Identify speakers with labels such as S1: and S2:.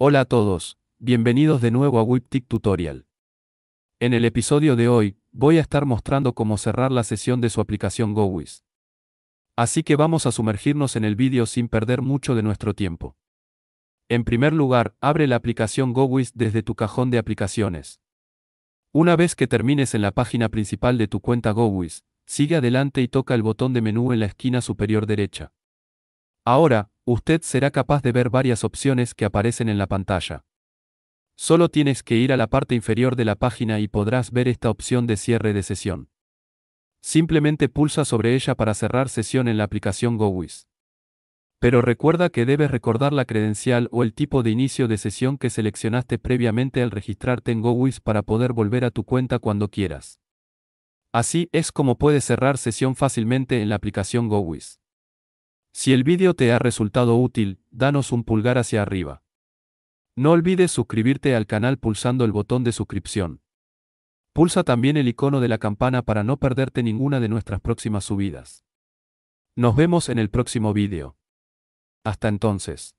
S1: Hola a todos, bienvenidos de nuevo a WipTick Tutorial. En el episodio de hoy, voy a estar mostrando cómo cerrar la sesión de su aplicación GoWiz. Así que vamos a sumergirnos en el vídeo sin perder mucho de nuestro tiempo. En primer lugar, abre la aplicación GoWiz desde tu cajón de aplicaciones. Una vez que termines en la página principal de tu cuenta GoWis, sigue adelante y toca el botón de menú en la esquina superior derecha. Ahora, usted será capaz de ver varias opciones que aparecen en la pantalla. Solo tienes que ir a la parte inferior de la página y podrás ver esta opción de cierre de sesión. Simplemente pulsa sobre ella para cerrar sesión en la aplicación GoWiz. Pero recuerda que debes recordar la credencial o el tipo de inicio de sesión que seleccionaste previamente al registrarte en GoWiz para poder volver a tu cuenta cuando quieras. Así es como puedes cerrar sesión fácilmente en la aplicación GoWiz. Si el vídeo te ha resultado útil, danos un pulgar hacia arriba. No olvides suscribirte al canal pulsando el botón de suscripción. Pulsa también el icono de la campana para no perderte ninguna de nuestras próximas subidas. Nos vemos en el próximo vídeo. Hasta entonces.